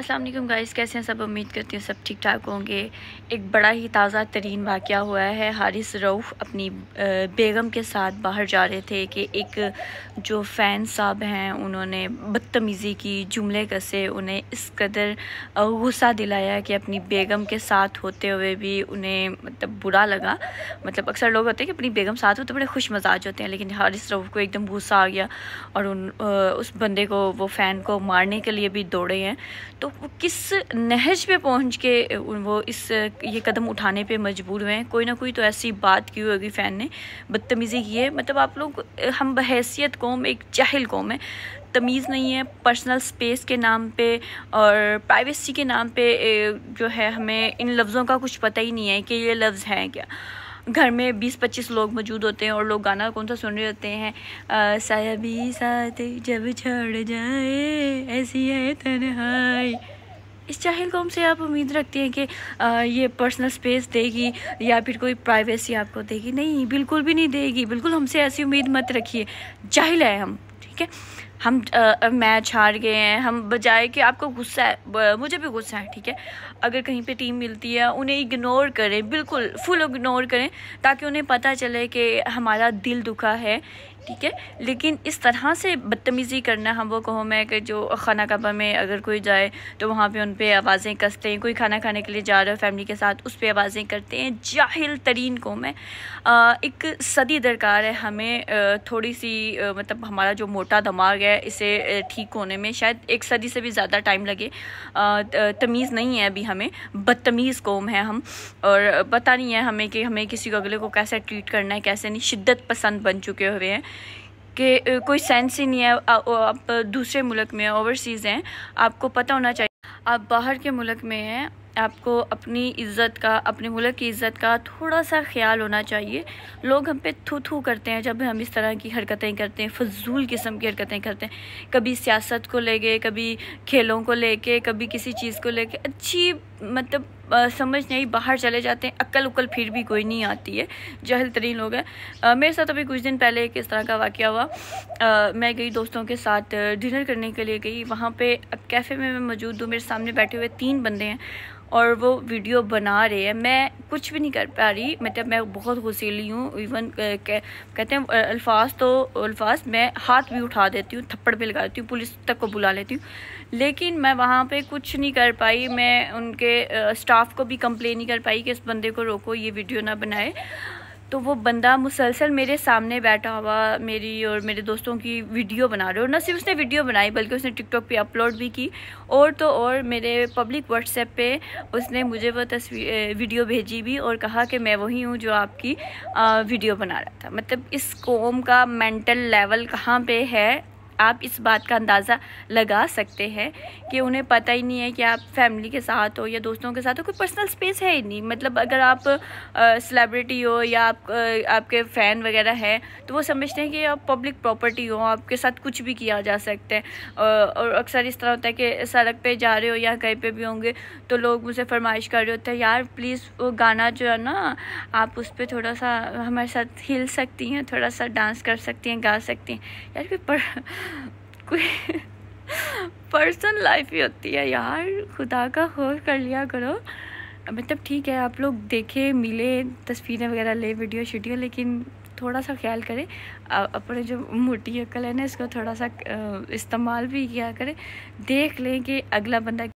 अस्सलाम वालेकुम गाइस कैसे हैं सब उम्मीद करती हूँ सब ठीक ठाक होंगे एक बड़ा ही ताज़ा तरीन वाक़ हुआ है हारिस रऊफ़ अपनी बेगम के साथ बाहर जा रहे थे कि एक जो फ़ैन साहब हैं उन्होंने बदतमीज़ी की जुमले कसे उन्हें इस कदर गुस्सा दिलाया कि अपनी बेगम के साथ होते हुए भी उन्हें मतलब बुरा लगा मतलब अक्सर लोग होते हैं कि अपनी बेगम साथ होते तो बड़े खुश मजाज होते हैं लेकिन हारिस रऊफ़ को एकदम गुस्सा आ गया और उन उस बंदे को वो फ़ैन को मारने के लिए भी दौड़े हैं तो किस नहज पे पहुंच के वो इस ये कदम उठाने पे मजबूर हुए हैं कोई ना कोई तो ऐसी बात की होगी फ़ैन ने बदतमीज़ी की है मतलब आप लोग हम बहसीत कौम एक चहल कौम है तमीज़ नहीं है पर्सनल स्पेस के नाम पे और प्राइवेसी के नाम पे जो है हमें इन लफ्ज़ों का कुछ पता ही नहीं है कि ये लफ्ज़ हैं क्या घर में 20-25 लोग मौजूद होते हैं और लोग गाना कौन सा सुन रहे होते हैं भी साथ जब छड़ जाए ऐसी है तन इस जाहिल कौम से आप उम्मीद रखते हैं कि आ, ये पर्सनल स्पेस देगी या फिर कोई प्राइवेसी आपको देगी नहीं बिल्कुल भी नहीं देगी बिल्कुल हमसे ऐसी उम्मीद मत रखिए जाहिल है हम ठीक है हम आ, मैच हार गए हैं हम बजाय कि आपको गुस्सा है मुझे भी गुस्सा है ठीक है अगर कहीं पे टीम मिलती है उन्हें इग्नोर करें बिल्कुल फुल इग्नोर करें ताकि उन्हें पता चले कि हमारा दिल दुखा है ठीक है लेकिन इस तरह से बदतमीज़ी करना हम वो कहो मैं कि जो खाना कबा में अगर कोई जाए तो वहाँ पे उन पर आवाज़ें कसते हैं कोई खाना खाने के लिए जा रहा है फैमिली के साथ उस पर आवाज़ें करते हैं जाहिल तरीन कौम है एक सदी दरकार है हमें थोड़ी सी मतलब हमारा जो मोटा दिमाग है इसे ठीक होने में शायद एक सदी से भी ज़्यादा टाइम लगे तमीज़ नहीं है अभी हमें बदतमीज़ कौम है हम और पता नहीं है हमें कि हमें किसी को अगले को कैसे ट्रीट करना है कैसे नहीं शिद्दत पसंद बन चुके हुए हैं कि कोई सेंस ही नहीं है आप दूसरे मुल्क में ओवरसीज़ हैं आपको पता होना चाहिए आप बाहर के मुल्क में हैं आपको अपनी इज़्ज़त का अपने मुल्क की इज़्ज़त का थोड़ा सा ख्याल होना चाहिए लोग हम पे थू थू करते हैं जब हम इस तरह की हरकतें करते हैं फजूल किस्म की हरकतें करते हैं कभी सियासत को ले कभी खेलों को ले कभी किसी चीज़ को ले अच्छी अजीब मतलब समझ नहीं बाहर चले जाते हैं अक्ल उक्ल फिर भी कोई नहीं आती है जहल तरीन लोग हैं मेरे साथ अभी कुछ दिन पहले एक इस तरह का वाक़ हुआ आ, मैं गई दोस्तों के साथ डिनर करने के लिए गई वहाँ पे कैफ़े में मैं मौजूद हूँ मेरे सामने बैठे हुए तीन बंदे हैं और वो वीडियो बना रहे हैं मैं कुछ भी नहीं कर पा रही मतलब मैं बहुत गुस्सेली हूँ इवन कह, कहते हैं अल्फाज तो अल्फाज मैं हाथ भी उठा देती हूँ थप्पड़ भी लगा देती हूँ पुलिस तक को बुला लेती हूँ लेकिन मैं वहाँ पे कुछ नहीं कर पाई मैं उनके स्टाफ को भी कंप्लेन नहीं कर पाई कि इस बंदे को रोको ये वीडियो ना बनाए तो वो बंदा मुसलसल मेरे सामने बैठा हुआ मेरी और मेरे दोस्तों की वीडियो बना रहे और ना सिर्फ उसने वीडियो बनाई बल्कि उसने टिकटॉक पे अपलोड भी की और तो और मेरे पब्लिक व्हाट्सएप पे उसने मुझे वो तस्वीर वीडियो भेजी भी और कहा कि मैं वही हूँ जो आपकी वीडियो बना रहा था मतलब इस कॉम का मेंटल लेवल कहाँ पर है आप इस बात का अंदाज़ा लगा सकते हैं कि उन्हें पता ही नहीं है कि आप फैमिली के साथ हो या दोस्तों के साथ हो कोई पर्सनल स्पेस है ही नहीं मतलब अगर आप सेलिब्रिटी हो या आप आ, आपके फ़ैन वगैरह हैं तो वो समझते हैं कि आप पब्लिक प्रॉपर्टी हो आपके साथ कुछ भी किया जा सकता है और अक्सर इस तरह होता है कि सड़क पर जा रहे हो या कहीं पर भी होंगे तो लोग मुझसे फरमाइश कर रहे होते हैं यार प्लीज़ वो गाना जो है ना आप उस पर थोड़ा सा हमारे साथ हिल सकती हैं थोड़ा सा डांस कर सकती हैं गा सकती हैं यार कोई पर कोई पर्सनल लाइफ ही होती है यार खुदा का खौफ कर लिया करो मतलब ठीक है आप लोग देखें मिले तस्वीरें वगैरह ले वीडियो शीडियो लेकिन थोड़ा सा ख्याल करें अपने जो मोटी अक्ल है ना इसको थोड़ा सा इस्तेमाल भी किया करें देख लें कि अगला बंदा